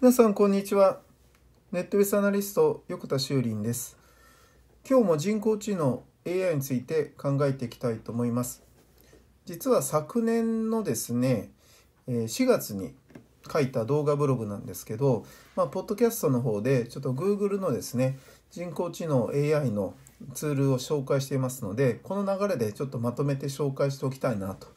皆さんこんにちはネットウェスアナリスト横田修林です今日も人工知能 AI について考えていきたいと思います実は昨年のですね4月に書いた動画ブログなんですけど、まあ、ポッドキャストの方でちょっと Google のですね人工知能 AI のツールを紹介していますのでこの流れでちょっとまとめて紹介しておきたいなと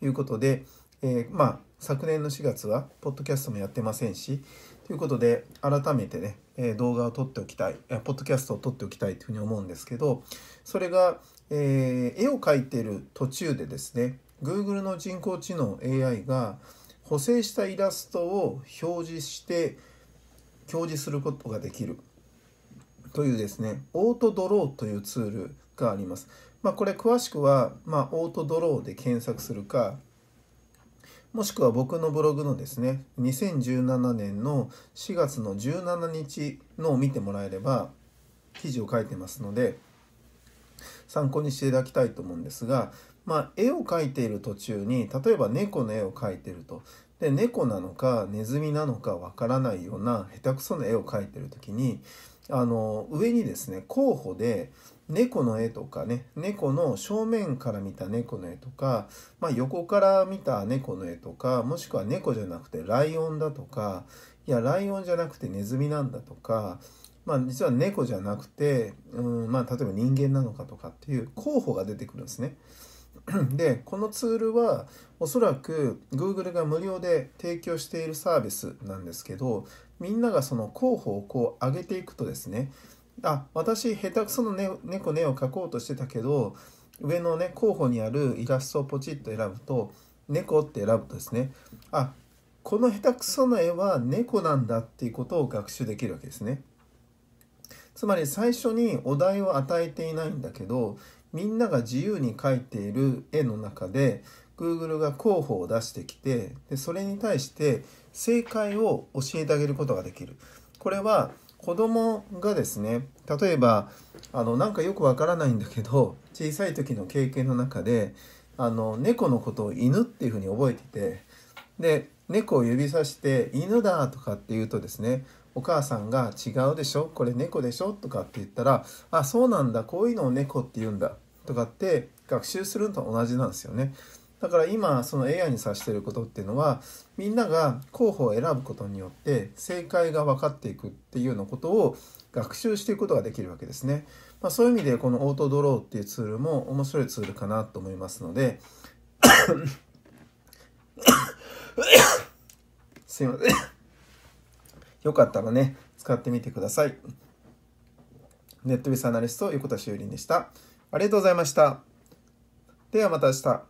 いうことでえー、まあ、昨年の4月は、ポッドキャストもやってませんし、ということで、改めてね、え動画を撮っておきたい、ポッドキャストを撮っておきたいというふうに思うんですけど、それが、えー、絵を描いている途中でですね、Google の人工知能 AI が補正したイラストを表示して表示することができるというですね、オートドローというツールがあります。まあ、これ詳しくは、まあ、オートドローで検索するか、もしくは僕のブログのですね2017年の4月の17日のを見てもらえれば記事を書いてますので参考にしていただきたいと思うんですが、まあ、絵を描いている途中に例えば猫の絵を描いてるとで猫なのかネズミなのかわからないような下手くそな絵を描いてる時にあの上にですね候補で猫の絵とかね猫の正面から見た猫の絵とか、まあ、横から見た猫の絵とかもしくは猫じゃなくてライオンだとかいやライオンじゃなくてネズミなんだとか、まあ、実は猫じゃなくてうん、まあ、例えば人間なのかとかっていう候補が出てくるんですね。でこのツールはおそらく Google が無料で提供しているサービスなんですけどみんながその候補をこう上げていくとですねあ私下手くその、ね、猫ねを描こうとしてたけど上のね候補にあるイラストをポチッと選ぶと猫って選ぶとですねあこの下手くそな絵は猫なんだっていうことを学習できるわけですねつまり最初にお題を与えていないんだけどみんなが自由に描いている絵の中で Google が候補を出してきてでそれに対して正解を教えてあげることができるこれは子供がですね例えばあのなんかよくわからないんだけど小さい時の経験の中であの猫のことを犬っていうふうに覚えててで猫を指さして「犬だ」とかって言うとですねお母さんが「違うでしょこれ猫でしょ」とかって言ったら「あそうなんだこういうのを猫って言うんだ」とかって学習するのと同じなんですよね。だから今その AI に指してることっていうのはみんなが候補を選ぶことによって正解が分かっていくっていうようなことを学習していくことができるわけですね。まあ、そういう意味でこのオートドローっていうツールも面白いツールかなと思いますので すいませんよかったらね、使ってみてください。ネットビスアナリスト、横田修林でした。ありがとうございました。ではまた明日。